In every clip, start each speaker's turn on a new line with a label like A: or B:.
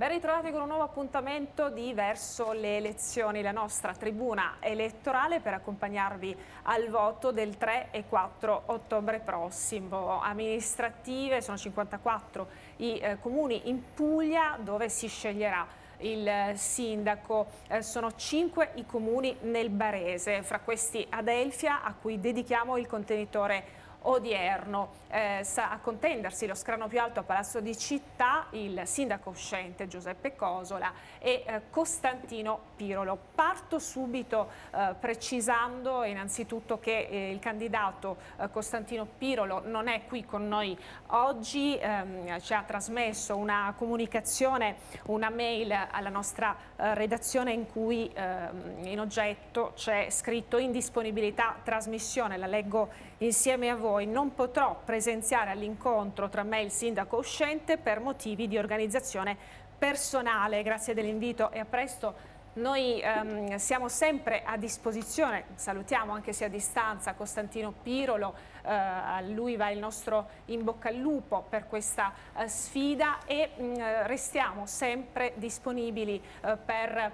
A: Ben ritrovati con un nuovo appuntamento di Verso le elezioni, la nostra tribuna elettorale per accompagnarvi al voto del 3 e 4 ottobre prossimo. Amministrative sono 54 i eh, comuni in Puglia dove si sceglierà il eh, sindaco. Eh, sono 5 i comuni nel Barese, fra questi Adelfia a cui dedichiamo il contenitore odierno. Eh, sa, a contendersi lo scrano più alto a Palazzo di Città il sindaco uscente Giuseppe Cosola e eh, Costantino Pirolo. Parto subito eh, precisando innanzitutto che eh, il candidato eh, Costantino Pirolo non è qui con noi oggi, ehm, ci ha trasmesso una comunicazione, una mail alla nostra eh, redazione in cui ehm, in oggetto c'è scritto indisponibilità trasmissione, la leggo insieme a voi poi non potrò presenziare all'incontro tra me e il sindaco uscente per motivi di organizzazione personale. Grazie dell'invito e a presto. Noi ehm, siamo sempre a disposizione, salutiamo anche se a distanza Costantino Pirolo, eh, a lui va il nostro in bocca al lupo per questa eh, sfida e mh, mm, restiamo sempre disponibili eh, per eh,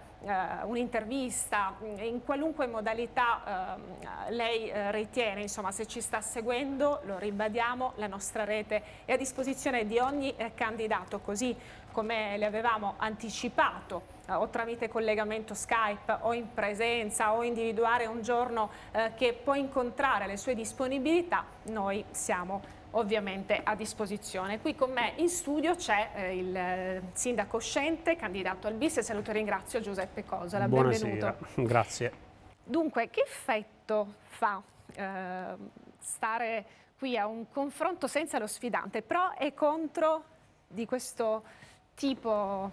A: un'intervista mm, in qualunque modalità ehm, lei eh, ritiene, insomma se ci sta seguendo lo ribadiamo, la nostra rete è a disposizione di ogni eh, candidato così come le avevamo anticipato eh, o tramite collegamento Skype o in presenza o individuare un giorno eh, che può incontrare le sue disponibilità, noi siamo ovviamente a disposizione. Qui con me in studio c'è eh, il eh, sindaco Scente, candidato al BIS e saluto e ringrazio Giuseppe Cosola, Buonasera. benvenuto.
B: Grazie.
A: Dunque, che effetto fa eh, stare qui a un confronto senza lo sfidante, pro e contro di questo tipo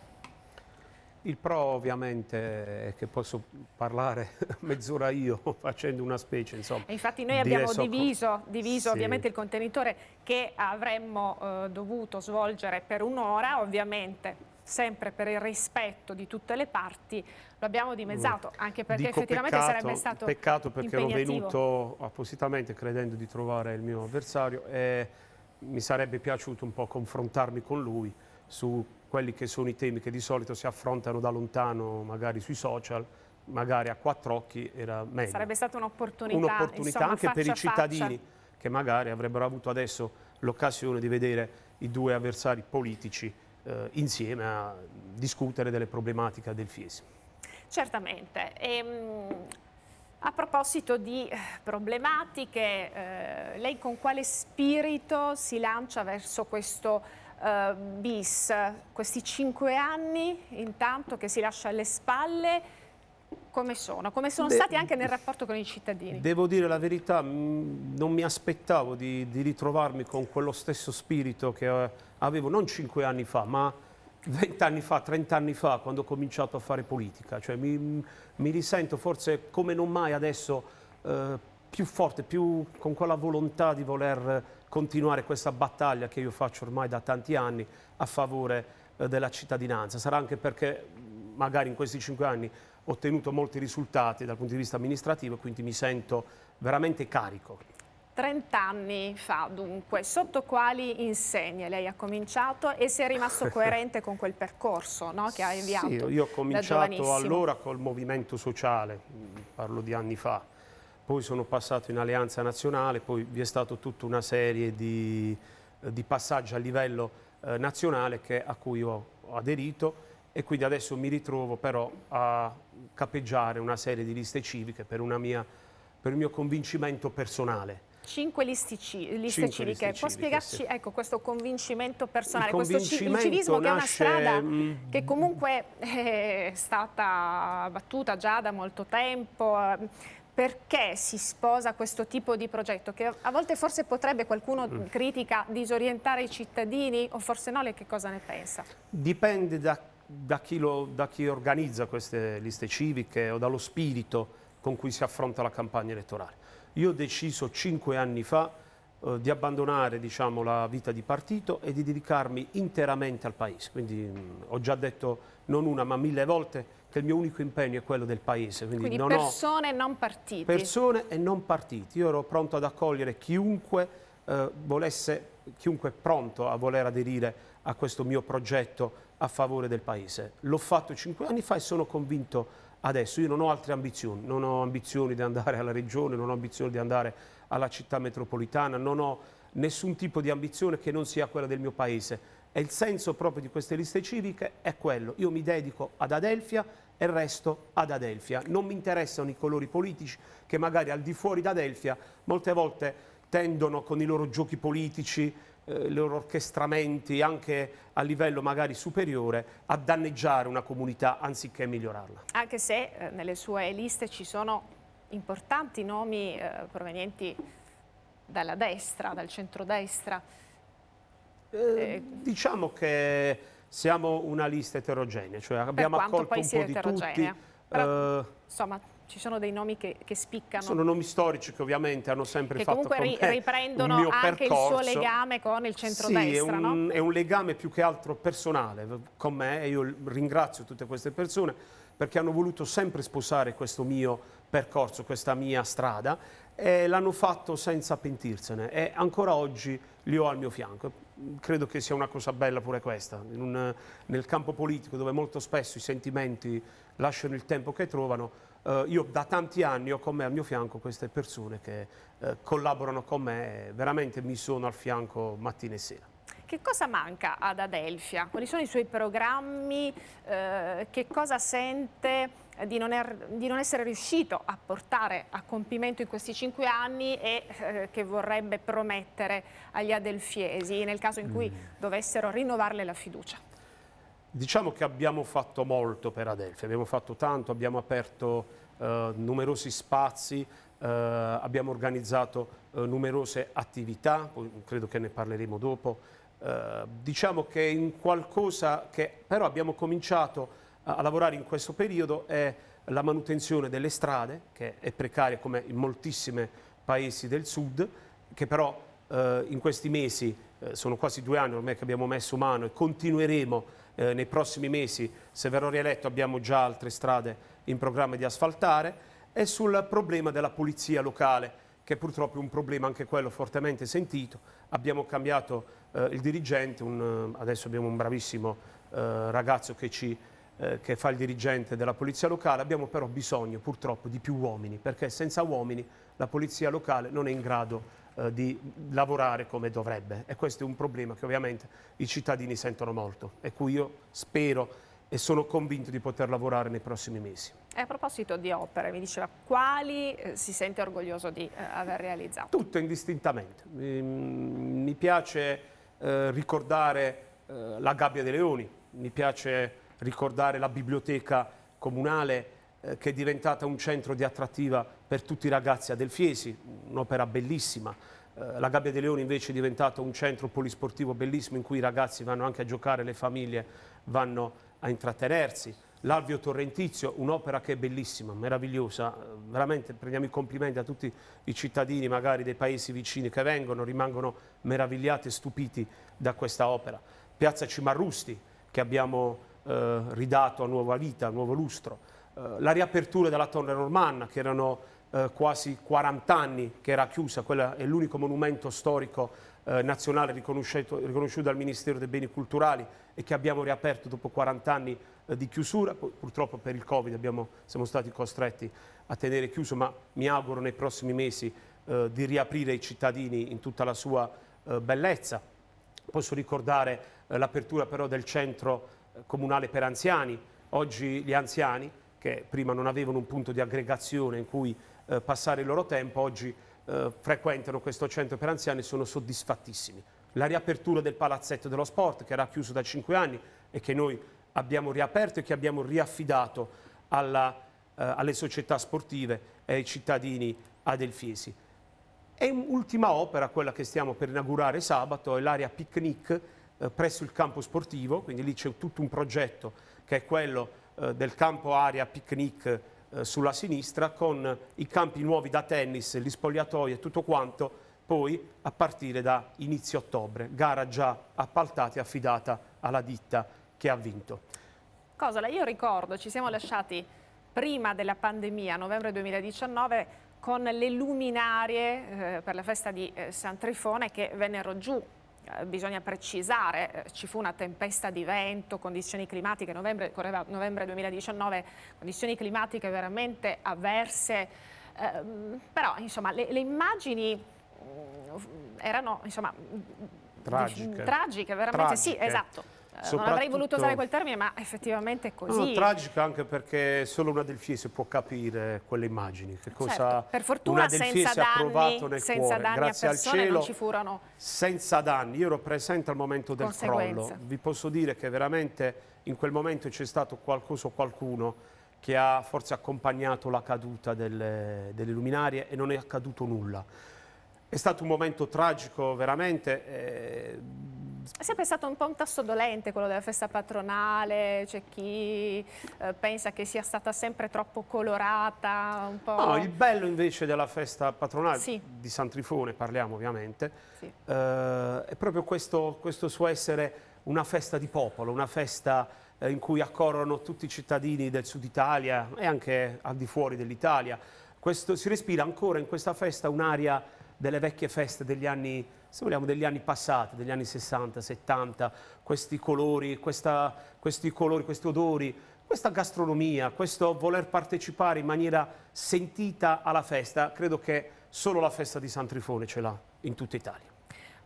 B: il pro ovviamente è che posso parlare mezz'ora io facendo una specie insomma. E
A: infatti noi abbiamo di diviso, diviso sì. ovviamente il contenitore che avremmo eh, dovuto svolgere per un'ora ovviamente sempre per il rispetto di tutte le parti lo abbiamo dimezzato mm. anche perché Dico effettivamente peccato, sarebbe stato peccato perché ero venuto
B: appositamente credendo di trovare il mio avversario e mi sarebbe piaciuto un po' confrontarmi con lui su quelli che sono i temi che di solito si affrontano da lontano, magari sui social, magari a quattro occhi era meglio. Sarebbe
A: stata un'opportunità. Un'opportunità anche per i cittadini
B: faccia. che magari avrebbero avuto adesso l'occasione di vedere i due avversari politici eh, insieme a discutere delle problematiche del FIES.
A: Certamente. Ehm, a proposito di eh, problematiche, eh, lei con quale spirito si lancia verso questo eh, bis, questi cinque anni intanto che si lascia alle spalle, come sono? Come sono Beh, stati anche nel rapporto con i cittadini?
B: Devo dire la verità, non mi aspettavo di, di ritrovarmi con quello stesso spirito che eh, avevo non cinque anni fa, ma vent'anni fa, trent'anni fa, quando ho cominciato a fare politica. Cioè, mi, mi, risento forse come non mai adesso eh, più forte, più con quella volontà di voler continuare questa battaglia che io faccio ormai da tanti anni a favore eh, della cittadinanza. Sarà anche perché mm, magari in questi cinque anni ho ottenuto molti risultati dal punto di vista amministrativo, quindi mi sento veramente carico.
A: 30 anni fa dunque, sotto quali insegne lei ha cominciato e si è rimasto coerente con quel percorso no, che ha inviato? Sì, io
B: ho cominciato allora col movimento sociale, mm, parlo di anni fa, poi sono passato in Alleanza Nazionale, poi vi è stata tutta una serie di, eh, di passaggi a livello eh, nazionale che, a cui ho, ho aderito e quindi adesso mi ritrovo però a capeggiare una serie di liste civiche per, mia, per il mio convincimento personale.
A: Cinque liste, civiche, liste civiche. può spiegarci sì. ecco, questo convincimento personale, convincimento questo civismo nasce... che è una strada mm. che comunque eh, è stata battuta già da molto tempo, eh, perché si sposa questo tipo di progetto che a volte forse potrebbe qualcuno mm. critica disorientare i cittadini o forse no, lei che cosa ne pensa?
B: Dipende da, da, chi lo, da, chi organizza queste liste civiche o dallo spirito con cui si affronta la campagna elettorale. Io ho deciso cinque anni fa eh, di abbandonare diciamo, la vita di partito e di dedicarmi interamente al Paese, quindi mh, mm, ho già detto non una ma mille volte che il mio unico impegno è quello del paese. Quindi, quindi non persone
A: e non partiti. Persone
B: e non partiti. Io ero pronto ad accogliere chiunque eh, volesse, chiunque è pronto a voler aderire a questo mio progetto a favore del paese. L'ho fatto cinque anni fa e sono convinto adesso. Io non ho altre ambizioni, non ho ambizioni di andare alla regione, non ho ambizioni di andare alla città metropolitana, non ho nessun tipo di ambizione che non sia quella del mio paese. E il senso proprio di queste liste civiche è quello. Io mi dedico ad Adelfia, e resto ad Adelfia. Non mi interessano i colori politici che magari al di fuori da Adelfia molte volte tendono con i loro giochi politici, eh, i loro orchestramenti anche a livello magari superiore a danneggiare una comunità anziché migliorarla.
A: Anche se eh, nelle sue liste ci sono importanti nomi eh, provenienti dalla destra, dal centrodestra.
B: Eh, eh diciamo che siamo una lista eterogenea, cioè abbiamo accolto un po' di tutti. Però, uh,
A: insomma, ci sono dei nomi che, che, spiccano. Sono
B: nomi storici che ovviamente hanno sempre che fatto comunque ri riprendono anche percorso. il suo legame
A: con il centrodestra. Sì, è un,
B: no? è un legame più che altro personale con me e io ringrazio tutte queste persone perché hanno voluto sempre sposare questo mio percorso, questa mia strada e l'hanno fatto senza pentirsene e ancora oggi li ho al mio fianco credo che sia una cosa bella pure questa, un, nel campo politico dove molto spesso i sentimenti lasciano il tempo che trovano, eh, io da tanti anni ho con me al mio fianco queste persone che eh, collaborano con me e veramente mi sono al fianco mattina e sera.
A: Che cosa manca ad Adelfia? Quali sono i suoi programmi? Eh, che cosa sente? Eh, di non, er, di non, essere riuscito a portare a compimento in questi cinque anni e eh, che vorrebbe promettere agli adelfiesi nel caso in cui mm. dovessero rinnovarle la fiducia?
B: Diciamo che abbiamo fatto molto per Adelphi, abbiamo fatto tanto, abbiamo aperto eh, numerosi spazi, eh, abbiamo organizzato eh, numerose attività, credo che ne parleremo dopo, eh, diciamo che in qualcosa che però abbiamo cominciato a, lavorare in questo periodo è la manutenzione delle strade, che è precaria come in moltissimi paesi del sud, che però eh, in questi mesi, eh, sono quasi due anni ormai che abbiamo messo mano e continueremo eh, nei prossimi mesi, se verrò rieletto abbiamo già altre strade in programma di asfaltare, e sul problema della pulizia locale, che purtroppo è un problema anche quello fortemente sentito. Abbiamo cambiato eh, il dirigente, un, adesso abbiamo un bravissimo eh, ragazzo che ci eh, che fa il dirigente della polizia locale, abbiamo però bisogno purtroppo di più uomini, perché senza uomini la polizia locale non è in grado eh, di lavorare come dovrebbe e questo è un problema che ovviamente i cittadini sentono molto e cui io spero e sono convinto di poter lavorare nei prossimi mesi.
A: E a proposito di opere, mi diceva quali eh, si sente orgoglioso di eh, aver realizzato?
B: Tutto indistintamente. Mi, mm, piace eh, ricordare eh, la Gabbia dei Leoni, mi piace ricordare la biblioteca comunale eh, che è diventata un centro di attrattiva per tutti i ragazzi a Delfiesi, un'opera bellissima. Eh, la Gabbia dei Leoni invece è diventata un centro polisportivo bellissimo in cui i ragazzi vanno anche a giocare, le famiglie vanno a intrattenersi. L'Alvio Torrentizio, un'opera che è bellissima, meravigliosa, eh, veramente prendiamo i complimenti a tutti i cittadini magari dei paesi vicini che vengono, rimangono meravigliati e stupiti da questa opera. Piazza Cimarrusti che abbiamo eh, ridato a nuova vita, a nuovo lustro, eh, la riapertura della Torre Normanna, che erano eh, quasi 40 anni che era chiusa, quello è l'unico monumento storico eh, nazionale riconosciuto, riconosciuto, dal Ministero dei Beni Culturali e che abbiamo riaperto dopo 40 anni eh, di chiusura, purtroppo per il Covid abbiamo, siamo stati costretti a tenere chiuso, ma mi auguro nei prossimi mesi eh, di riaprire i cittadini in tutta la sua bellezza. Posso ricordare l'apertura però del centro comunale per anziani, oggi gli anziani che prima non avevano un punto di aggregazione in cui eh, passare il loro tempo, oggi eh, frequentano questo centro per anziani e sono soddisfattissimi. La riapertura del palazzetto dello sport che era chiuso da cinque anni e che noi abbiamo riaperto e che abbiamo riaffidato alla, eh, alle società sportive e ai cittadini adelfiesi. E un'ultima opera, quella che stiamo per inaugurare sabato, è l'area picnic eh, presso il campo sportivo, quindi lì c'è tutto un progetto che è quello eh, del campo area picnic eh, sulla sinistra con i campi nuovi da tennis, gli spogliatoi e tutto quanto poi a partire da inizio ottobre, gara già appaltata e affidata alla ditta che ha vinto.
A: Cosola, io ricordo, ci siamo lasciati prima della pandemia, novembre 2019, con le luminarie eh, per la festa di eh, San Trifone che vennero giù eh, bisogna precisare, eh, ci fu una tempesta di vento, condizioni climatiche, novembre, correva novembre 2019, condizioni climatiche veramente avverse, ehm, però insomma le, le immagini mm, erano insomma, mm, mm,
B: tragiche. tragiche,
A: veramente, tragiche. sì, esatto. Eh, non avrei voluto usare quel termine, ma effettivamente è così. No, tragico
B: anche perché solo una del può capire quelle immagini. Che cosa certo. Per fortuna una del FIES nel senza cuore. danni Grazie a persone cielo, non ci furono. Senza danni. Io ero presente al momento del crollo. Vi posso dire che veramente in quel momento c'è stato qualcosa o qualcuno che ha forse accompagnato la caduta delle, delle luminarie e non è accaduto nulla. È stato un momento tragico veramente, eh,
A: è sempre stato un po' un tasso dolente quello della festa patronale, c'è chi eh, pensa che sia stata sempre troppo colorata. No, il
B: bello invece della festa patronale sì. di San Trifone, parliamo ovviamente, sì. eh, è proprio questo, questo suo essere una festa di popolo, una festa eh, in cui accorrono tutti i cittadini del sud Italia e anche al di fuori dell'Italia. si respira ancora in questa festa un'aria delle vecchie feste degli anni se vogliamo, degli anni passati, degli anni 60, 70, questi colori, questa, questi colori, questi odori, questa gastronomia, questo voler partecipare in maniera sentita alla festa, credo che solo la festa di San Trifone ce l'ha in tutta Italia.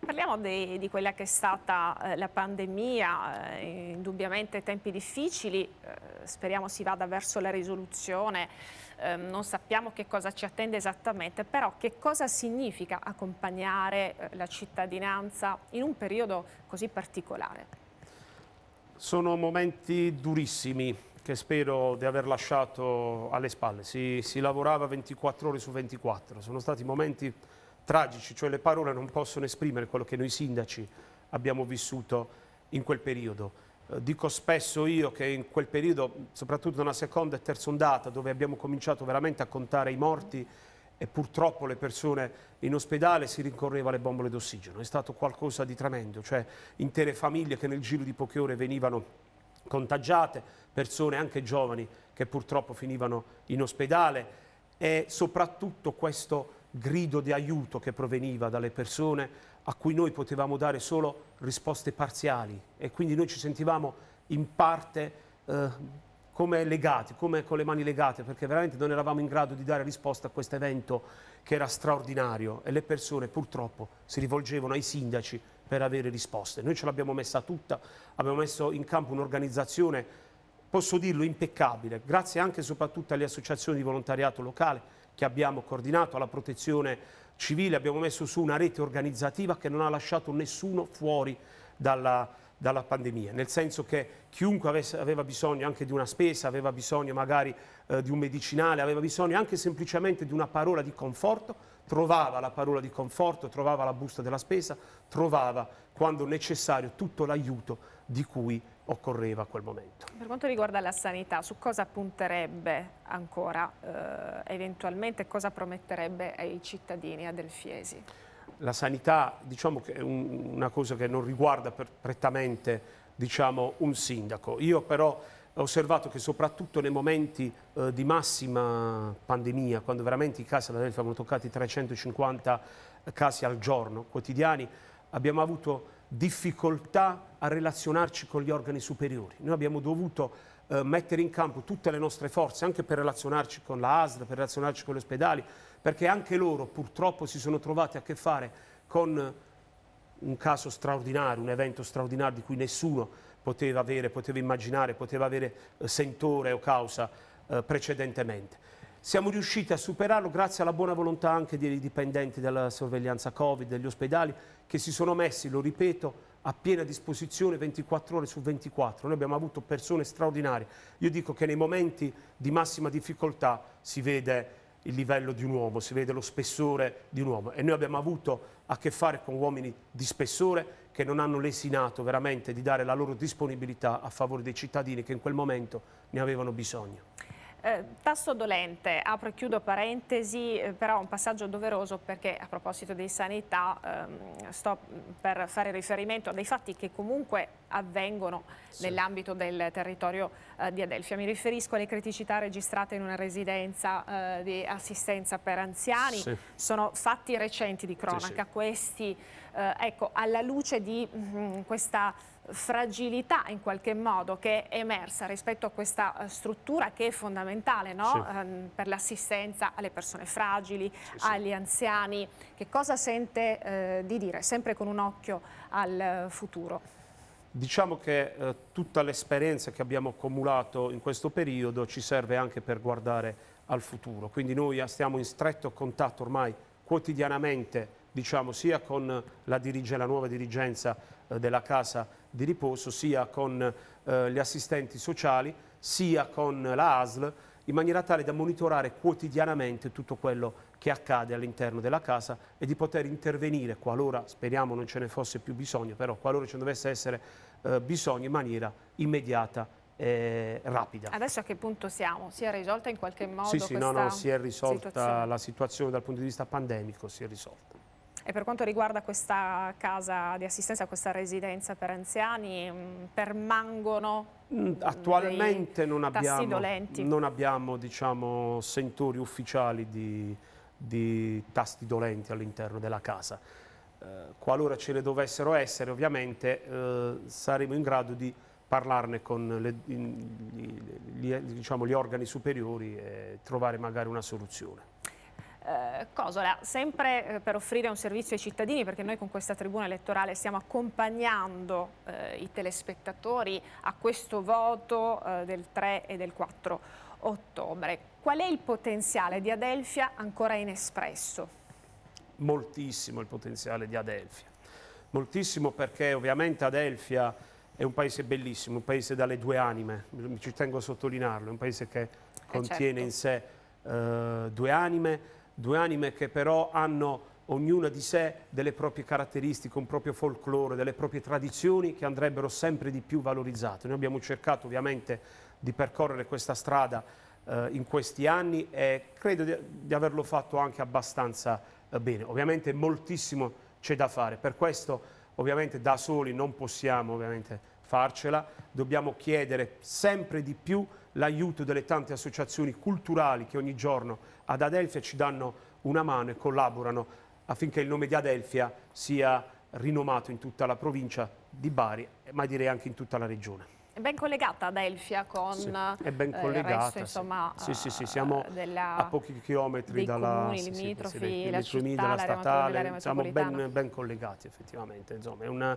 A: Parliamo di, di, quella che è stata eh, la pandemia, eh, indubbiamente tempi difficili, eh, speriamo si vada verso la risoluzione, ehm, non sappiamo che cosa ci attende esattamente, però che cosa significa accompagnare eh, la cittadinanza in un periodo così particolare?
B: Sono momenti durissimi che spero di aver lasciato alle spalle, si, si lavorava 24 ore su 24, sono stati momenti tragici, cioè le parole non possono esprimere quello che noi sindaci abbiamo vissuto in quel periodo. Eh, dico spesso io che in quel periodo, soprattutto nella seconda e terza ondata, dove abbiamo cominciato veramente a contare i morti e purtroppo le persone in ospedale si rincorreva alle bombole d'ossigeno. È stato qualcosa di tremendo, cioè intere famiglie che nel giro di poche ore venivano contagiate, persone anche giovani che purtroppo finivano in ospedale e soprattutto questo grido di aiuto che proveniva dalle persone a cui noi potevamo dare solo risposte parziali e quindi noi ci sentivamo in parte eh, come legati, come con le mani legate, perché veramente non eravamo in grado di dare risposta a questo evento che era straordinario e le persone purtroppo si rivolgevano ai sindaci per avere risposte. Noi ce l'abbiamo messa tutta, abbiamo messo in campo un'organizzazione, posso dirlo, impeccabile, grazie anche e soprattutto alle associazioni di volontariato locale, che abbiamo coordinato alla protezione civile, abbiamo messo su una rete organizzativa che non ha lasciato nessuno fuori dalla, dalla pandemia, nel senso che chiunque avesse, aveva bisogno anche di una spesa, aveva bisogno magari eh, di un medicinale, aveva bisogno anche semplicemente di una parola di conforto, trovava la parola di conforto, trovava la busta della spesa, trovava quando necessario tutto l'aiuto di cui occorreva a quel momento.
A: Per quanto riguarda la sanità, su cosa punterebbe ancora eh, eventualmente, cosa prometterebbe ai cittadini adelfiesi?
B: La sanità diciamo che è un, una cosa che non riguarda prettamente diciamo, un sindaco. Io però ho osservato che soprattutto nei momenti eh, di massima pandemia, quando veramente i casi alla Delfi hanno toccato 350 casi al giorno quotidiani, abbiamo avuto difficoltà a relazionarci con gli organi superiori. Noi abbiamo dovuto eh, mettere in campo tutte le nostre forze anche per relazionarci con la ASD, per relazionarci con gli ospedali, perché anche loro purtroppo si sono trovati a che fare con eh, un caso straordinario, un evento straordinario di cui nessuno poteva avere, poteva immaginare, poteva avere eh, sentore o causa eh, precedentemente. Siamo riusciti a superarlo grazie alla buona volontà anche dei dipendenti della sorveglianza Covid, degli ospedali, che si sono messi, lo ripeto, a piena disposizione 24 ore su 24. Noi abbiamo avuto persone straordinarie. Io dico che nei momenti di massima difficoltà si vede il livello di un uomo, si vede lo spessore di un uomo e noi abbiamo avuto a che fare con uomini di spessore che non hanno lesinato veramente di dare la loro disponibilità a favore dei cittadini che in quel momento ne avevano bisogno.
A: Eh, tasso dolente, apro e chiudo parentesi, eh, però un passaggio doveroso perché a proposito di sanità ehm, sto per fare riferimento a dei fatti che comunque avvengono sì. nell'ambito del territorio eh, di Adelfia. Mi riferisco alle criticità registrate in una residenza eh, di assistenza per anziani. Sì. Sono fatti recenti di cronaca sì, questi. Eh, ecco, alla luce di mh, mm, questa fragilità in qualche modo che è emersa rispetto a questa eh, struttura che è fondamentale no? sì. Ehm, per l'assistenza alle persone fragili, sì, sì. agli anziani. Che cosa sente eh, di dire, sempre con un occhio al eh, futuro?
B: Diciamo che eh, tutta l'esperienza che abbiamo accumulato in questo periodo ci serve anche per guardare al futuro, quindi noi eh, stiamo in stretto contatto ormai quotidianamente diciamo, sia con la, la, nuova dirigenza eh, della Casa di riposo sia con eh, gli assistenti sociali sia con la ASL in maniera tale da monitorare quotidianamente tutto quello che accade all'interno della casa e di poter intervenire qualora, speriamo non ce ne fosse più bisogno, però qualora ce ne dovesse essere eh, bisogno in maniera immediata e rapida.
A: Adesso a che punto siamo? Si è risolta in qualche modo sì, sì, no, no, si è risolta situazione.
B: la situazione dal punto di vista pandemico, si è risolta.
A: E per quanto riguarda questa casa di assistenza, questa residenza per anziani, mm, permangono mm, mm, Attualmente
B: non abbiamo, non abbiamo diciamo, sentori ufficiali di, di tasti dolenti all'interno della casa. Eh, qualora ce ne dovessero essere, ovviamente, eh, saremo in grado di parlarne con le, in, gli, gli, diciamo, gli organi superiori e trovare magari una soluzione.
A: Eh, Cosola, sempre eh, per offrire un servizio ai cittadini, perché noi con questa tribuna elettorale stiamo accompagnando eh, i telespettatori a questo voto eh, del 3 e del 4 ottobre. Qual è il potenziale di Adelfia ancora inespresso?
B: Moltissimo il potenziale di Adelfia, moltissimo perché ovviamente Adelfia è un paese bellissimo, un paese dalle due anime, ci tengo a sottolinearlo, è un paese che contiene certo. in sé due anime, due anime che però hanno ognuna di sé delle proprie caratteristiche, un proprio folklore, delle proprie tradizioni che andrebbero sempre di più valorizzate. Noi abbiamo cercato ovviamente di percorrere questa strada eh, in questi anni e credo di, di averlo fatto anche abbastanza eh, bene. Ovviamente moltissimo c'è da fare, per questo ovviamente da soli non possiamo ovviamente farcela, dobbiamo chiedere sempre di più l'aiuto delle tante associazioni culturali che ogni giorno ad Adelfia ci danno una mano e collaborano affinché il nome di Adelfia sia rinomato in tutta la provincia di Bari, ma direi anche in tutta la regione.
A: È ben collegata Adelfia con sì, è ben eh, collegata, eh, resto, insomma, sì. sì,
B: sì, sì, eh, siamo della, a pochi chilometri dalla comuni, sì, limitrofi, sì, sì, la città, della statale, siamo ben, ben, collegati effettivamente, insomma, è una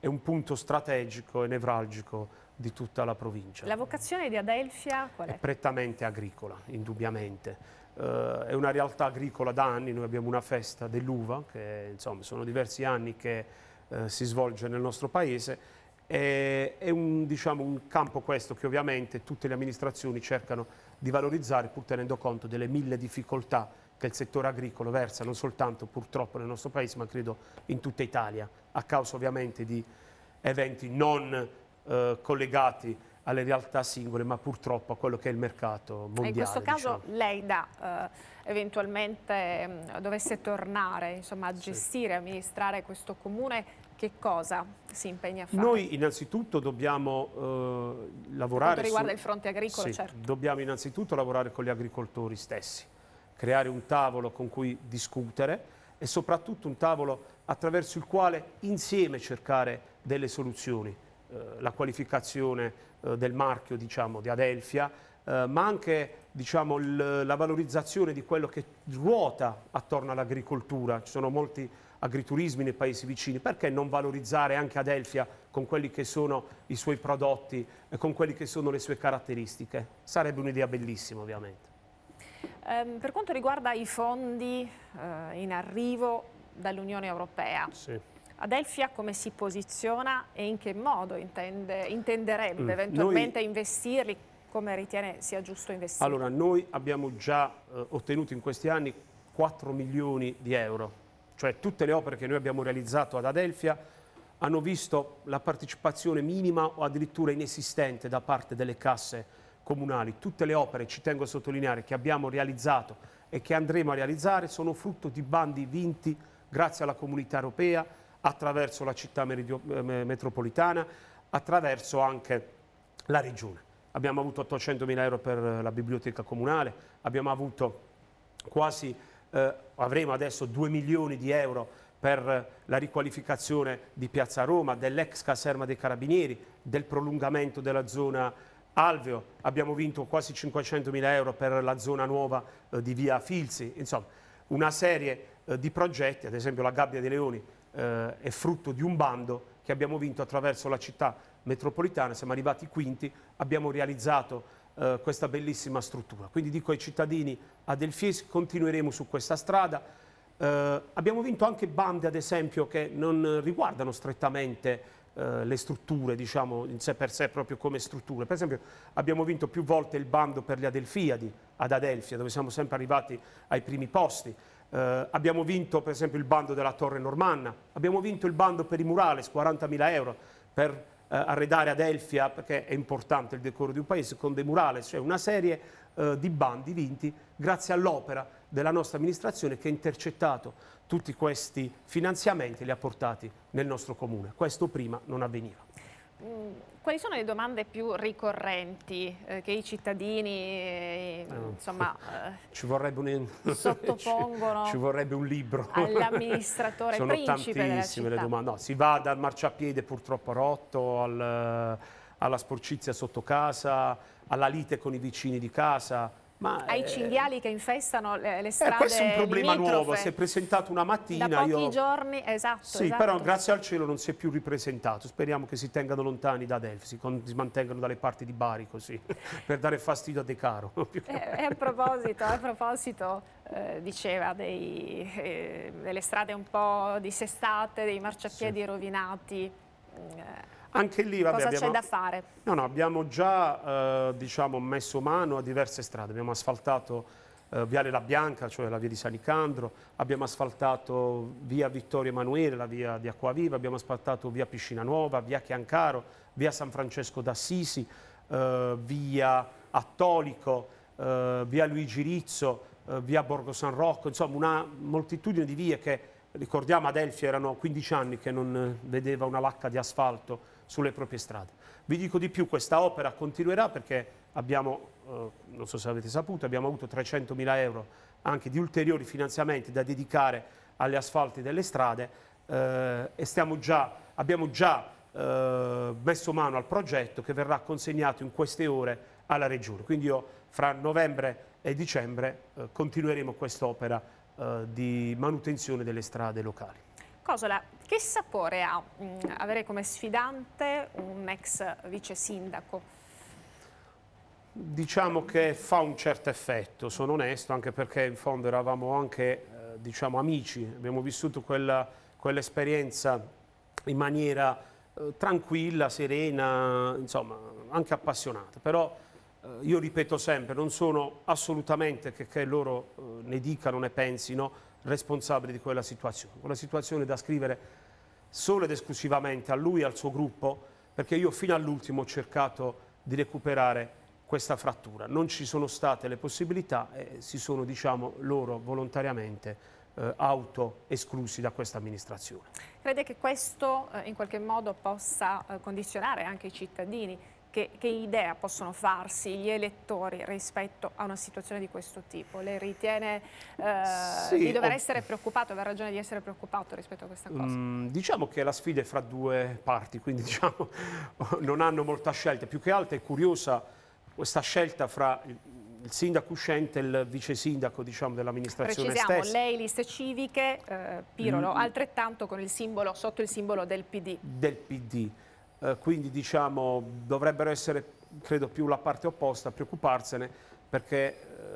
B: è un punto strategico e nevralgico di tutta la provincia.
A: La vocazione di Adelfia qual è? È
B: prettamente agricola, indubbiamente. Uh, è una realtà agricola da anni, noi abbiamo una festa dell'uva, che insomma sono diversi anni che uh, si svolge nel nostro paese, e, è un, diciamo, un campo questo che ovviamente tutte le amministrazioni cercano di valorizzare pur tenendo conto delle mille difficoltà che il settore agricolo versa non soltanto purtroppo nel nostro paese ma credo in tutta Italia a causa ovviamente di eventi non eh, collegati alle realtà singole ma purtroppo a quello che è il mercato mondiale. E in questo caso
A: diciamo. lei da eh, eventualmente mh, mm, dovesse tornare insomma, a gestire, sì. amministrare questo comune che cosa si impegna a fare? Noi
B: innanzitutto dobbiamo eh, lavorare... Per quanto riguarda su... il
A: fronte agricolo, sì, certo.
B: Dobbiamo innanzitutto lavorare con gli agricoltori stessi creare un tavolo con cui discutere e soprattutto un tavolo attraverso il quale insieme cercare delle soluzioni, eh, la qualificazione eh, del marchio diciamo, di Adelfia, eh, ma anche diciamo, la valorizzazione di quello che ruota attorno all'agricoltura. Ci sono molti agriturismi nei paesi vicini, perché non valorizzare anche Adelfia con quelli che sono i suoi prodotti e con quelle che sono le sue caratteristiche? Sarebbe un'idea bellissima ovviamente.
A: Ehm, per quanto riguarda i fondi eh, in arrivo dall'Unione Europea, sì. Adelphia come si posiziona e in che modo intende, intenderebbe mm. eventualmente Noi... investirli? Come ritiene sia giusto investire? Allora,
B: noi abbiamo già eh, ottenuto in questi anni 4 milioni di euro, cioè tutte le opere che noi abbiamo realizzato ad Adelfia hanno visto la partecipazione minima o addirittura inesistente da parte delle casse comunali. Tutte le opere, ci tengo a sottolineare, che abbiamo realizzato e che andremo a realizzare sono frutto di bandi vinti grazie alla comunità europea, attraverso la città metropolitana, attraverso anche la regione. Abbiamo avuto 800 mila euro per la biblioteca comunale, abbiamo avuto quasi, eh, avremo adesso 2 milioni di euro per la riqualificazione di Piazza Roma, dell'ex caserma dei Carabinieri, del prolungamento della zona Alveo, abbiamo vinto quasi 500.000 euro per la zona nuova eh, di via Filzi, insomma una serie eh, di progetti, ad esempio la Gabbia dei Leoni eh, è frutto di un bando che abbiamo vinto attraverso la città metropolitana, siamo arrivati quinti, abbiamo realizzato eh, questa bellissima struttura. Quindi dico ai cittadini a Delfies continueremo su questa strada, eh, abbiamo vinto anche bande ad esempio che non riguardano strettamente eh, le strutture, diciamo, in sé per sé proprio come strutture. Per esempio abbiamo vinto più volte il bando per gli Adelfiadi ad Adelfia, dove siamo sempre arrivati ai primi posti. Eh, abbiamo vinto per esempio il bando della Torre Normanna, abbiamo vinto il bando per i murales, 40.000 euro, per eh, arredare ad Elfia, perché è importante il decoro di un paese, con dei murales, cioè una serie eh, di bandi vinti grazie all'opera della nostra amministrazione che ha intercettato tutti questi finanziamenti e li ha portati nel nostro comune. Questo prima non avveniva.
A: Mm, quali sono le domande più ricorrenti eh, che i cittadini eh, no. Ah. insomma,
B: eh, ci vorrebbe un... sottopongono ci, ci vorrebbe un libro all'amministratore
A: sono tantissime le domande
B: no, si va dal marciapiede purtroppo rotto al, eh, alla sporcizia sotto casa alla lite con i vicini di casa
A: ma, ai eh, cinghiali che infestano le, le eh, strade eh, Questo è un problema limitrofe. nuovo, si è
B: presentato una mattina. Da pochi io...
A: giorni, esatto. Sì, esatto. però grazie
B: al cielo non si è più ripresentato. Speriamo che si tengano lontani da Delphi si mantengano dalle parti di Bari così, per dare fastidio a De Caro. e, eh,
A: a proposito, a proposito diceva dei, eh, delle strade un po' dissestate, dei marciapiedi sì. rovinati. Mm, anche lì vabbè, Cosa c'è da fare?
B: No, no, abbiamo già eh, diciamo, messo mano a diverse strade, abbiamo asfaltato eh, Viale La Bianca, cioè la via di Sanicandro, abbiamo asfaltato via Vittorio Emanuele, la via di Acquaviva, abbiamo asfaltato via Piscina Nuova, via Chiancaro, via San Francesco d'Assisi, eh, via Attolico, eh, via Luigi Rizzo, eh, via Borgo San Rocco, insomma una moltitudine di vie che ricordiamo ad Elfi erano 15 anni che non vedeva una lacca di asfalto sulle proprie strade. Vi dico di più, questa opera continuerà perché abbiamo, eh, non so se avete saputo, abbiamo avuto 300.000 euro anche di ulteriori finanziamenti da dedicare alle asfalti delle strade eh, e già, abbiamo già eh, messo mano al progetto che verrà consegnato in queste ore alla Regione. Quindi io fra novembre e dicembre eh, continueremo quest'opera eh, di manutenzione delle strade locali.
A: Cosola, che sapore ha mh, mm, avere come sfidante un ex vice sindaco?
B: Diciamo che fa un certo effetto, sono onesto, anche perché in fondo eravamo anche eh, diciamo, amici, abbiamo vissuto quell'esperienza quell in maniera eh, tranquilla, serena, insomma anche appassionata. Però eh, io ripeto sempre, non sono assolutamente, che, che loro eh, ne dicano, ne pensino, responsabili di quella situazione. Quella situazione da scrivere solo ed esclusivamente a lui e al suo gruppo, perché io fino all'ultimo ho cercato di recuperare questa frattura. Non ci sono state le possibilità e si sono, diciamo, loro volontariamente eh, auto esclusi da questa amministrazione.
A: Crede che questo eh, in qualche modo possa eh, condizionare anche i cittadini che, che, idea possono farsi gli elettori rispetto a una situazione di questo tipo? Lei ritiene eh, sì, di dover ho... essere preoccupato, aver ragione di essere preoccupato rispetto a questa cosa?
B: Mm, diciamo che la sfida è fra due parti, quindi diciamo non hanno molta scelta, più che altro è curiosa questa scelta fra il sindaco uscente e il vice sindaco diciamo, dell'amministrazione stessa. Precisiamo,
A: lei liste civiche, eh, Pirolo, mm. altrettanto con il simbolo, sotto il simbolo del PD.
B: Del PD. Eh, quindi diciamo, dovrebbero essere, credo, più la parte opposta a preoccuparsene perché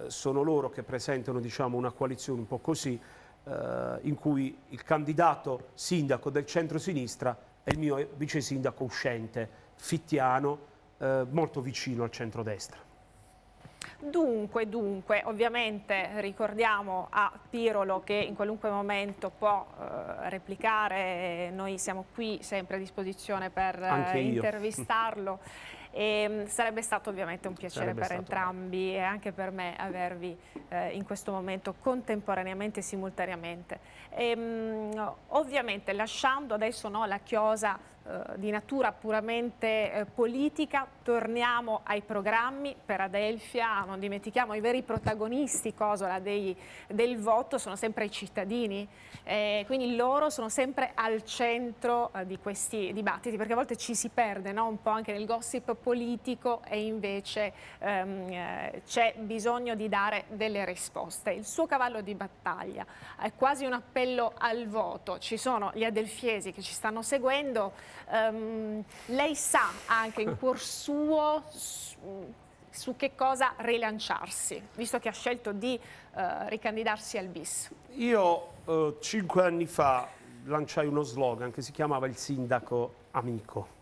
B: eh, sono loro che presentano diciamo, una coalizione un po' così eh, in cui il candidato sindaco del centro-sinistra è il mio vice sindaco uscente, Fittiano, molto vicino al centro-destra.
A: Dunque, dunque, ovviamente ricordiamo a Pirolo che in qualunque momento può eh, replicare, noi siamo qui sempre a disposizione per eh, intervistarlo e ehm, sarebbe stato ovviamente un piacere sarebbe per stato. entrambi e anche per me avervi eh, in questo momento contemporaneamente e simultaneamente. E, ehm, mh, ovviamente lasciando adesso no, la chiosa eh, di natura puramente eh, politica, torniamo ai programmi per Adelfia, non dimentichiamo i veri protagonisti Cosola dei, del voto sono sempre i cittadini, eh, quindi loro sono sempre al centro eh, di questi dibattiti perché a volte ci si perde no? un po' anche nel gossip politico e invece ehm, eh, c'è bisogno di dare delle risposte. Il suo cavallo di battaglia è quasi un appello al voto, ci sono gli adelfiesi che ci stanno seguendo Um, lei sa anche in cuor suo su, su, che cosa rilanciarsi, visto che ha scelto di uh, ricandidarsi al BIS.
B: Io uh, cinque anni fa lanciai uno slogan che si chiamava il sindaco amico.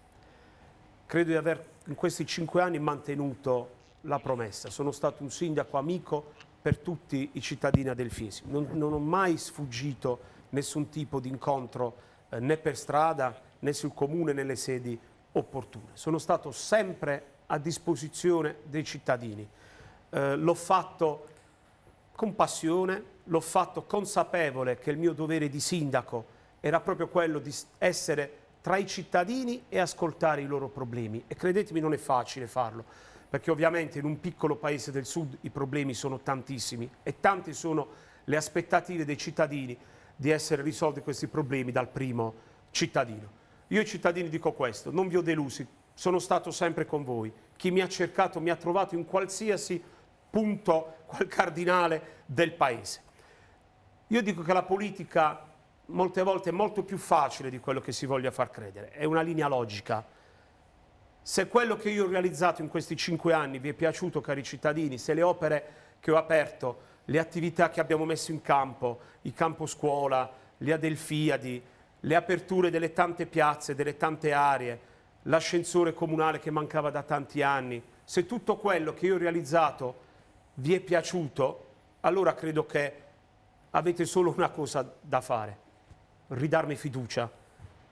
B: Credo di aver in questi cinque anni mantenuto la promessa. Sono stato un sindaco amico per tutti i cittadini adelfisi. Non, non ho mai sfuggito nessun tipo di incontro eh, né per strada né sul comune, nelle sedi opportune. Sono stato sempre a disposizione dei cittadini. Eh, l'ho fatto con passione, l'ho fatto consapevole che il mio dovere di sindaco era proprio quello di essere tra i cittadini e ascoltare i loro problemi. E credetemi, non è facile farlo, perché ovviamente in un piccolo paese del sud i problemi sono tantissimi e tante sono le aspettative dei cittadini di essere risolti questi problemi dal primo cittadino. Io ai cittadini dico questo, non vi ho delusi, sono stato sempre con voi. Chi mi ha cercato mi ha trovato in qualsiasi punto, qual cardinale del paese. Io dico che la politica molte volte è molto più facile di quello che si voglia far credere, è una linea logica. Se quello che io ho realizzato in questi cinque anni vi è piaciuto, cari cittadini, se le opere che ho aperto, le attività che abbiamo messo in campo, il campo scuola, gli Adelfiadi, le aperture delle tante piazze, delle tante aree, l'ascensore comunale che mancava da tanti anni, se tutto quello che io ho realizzato vi è piaciuto, allora credo che avete solo una cosa da fare, ridarmi fiducia.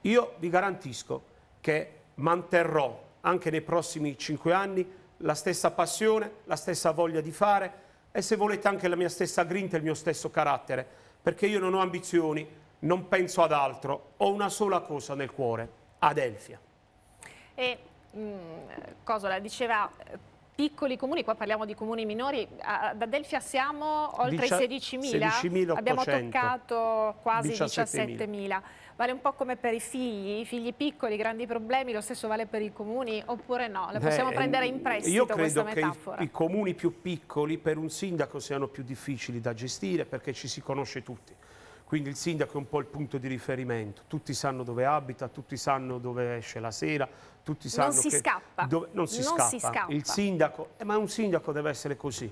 B: Io vi garantisco che manterrò anche nei prossimi cinque anni la stessa passione, la stessa voglia di fare e se volete anche la mia stessa grinta e il mio stesso carattere, perché io non ho ambizioni, non penso ad altro, ho una sola cosa nel cuore, Adelfia.
A: E mh, mm, Cosola diceva eh, piccoli comuni, qua parliamo di comuni minori, ad Adelfia siamo oltre i 16.000, abbiamo toccato quasi 17.000. 17 vale un po' come per i figli, i figli piccoli, grandi problemi, lo stesso vale per i comuni oppure no? La possiamo Beh, prendere eh, in prestito Io credo che i, i
B: comuni più piccoli per un sindaco siano più difficili da gestire perché ci si conosce tutti quindi il sindaco è un po' il punto di riferimento, tutti sanno dove abita, tutti sanno dove esce la sera, tutti sanno non si che... Scappa. Dove, non si non scappa. Si scappa, il sindaco, eh, ma un sindaco deve essere così,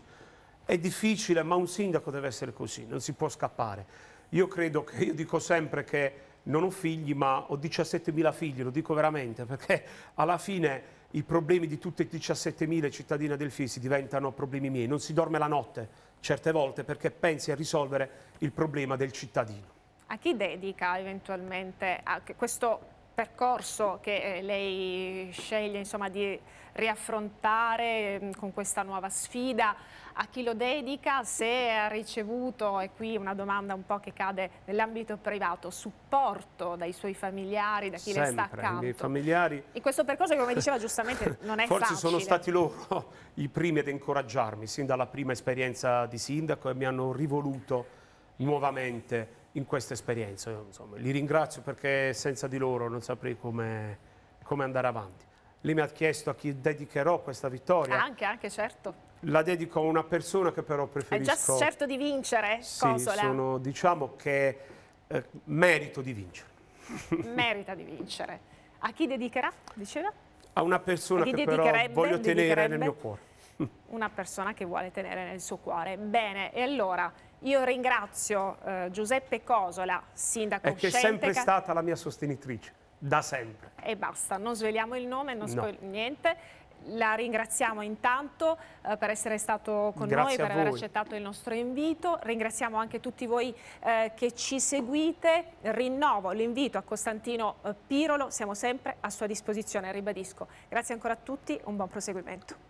B: è difficile ma un sindaco deve essere così, non si può scappare. Io credo che, io dico sempre che non ho figli ma ho 17.000 figli, lo dico veramente, perché alla fine i problemi di tutte e 17.000 cittadine del Fisi diventano problemi miei, non si dorme la notte certe volte perché pensi a risolvere il problema del cittadino.
A: A chi dedica eventualmente questo percorso che eh, lei sceglie insomma, di riaffrontare mm, con questa nuova sfida, a chi lo dedica, se ha ricevuto, e qui una domanda un po' che cade nell'ambito privato, supporto dai suoi familiari, da chi Sempre, le sta accanto. I miei
B: familiari.
A: In questo percorso, come diceva giustamente, non è Forse facile. sono stati
B: loro i primi ad incoraggiarmi, sin dalla prima esperienza di sindaco e mi hanno rivoluto nuovamente in questa esperienza. Insomma, li ringrazio perché senza di loro non saprei come, come andare avanti. Lei mi ha chiesto a chi dedicherò questa vittoria.
A: Anche, anche, certo.
B: La dedico a una persona che però preferisco... È già certo
A: di vincere, sì, Consola. sono,
B: diciamo che eh, merito di vincere.
A: Merita di vincere. A chi dedicherà, diceva?
B: A una persona che però voglio tenere nel mio cuore.
A: Una persona che vuole tenere nel suo cuore. Bene, e allora... Io ringrazio eh, Giuseppe Cosola, sindaco È che è sempre stata
B: la mia sostenitrice, da sempre.
A: E basta, non sveliamo il nome, non no. niente. La ringraziamo intanto eh, per essere stato con Grazie noi, per aver accettato il nostro invito. Ringraziamo anche tutti voi eh, che ci seguite. Rinnovo l'invito a Costantino eh, Pirolo, siamo sempre a sua disposizione, ribadisco. Grazie ancora a tutti, un buon proseguimento.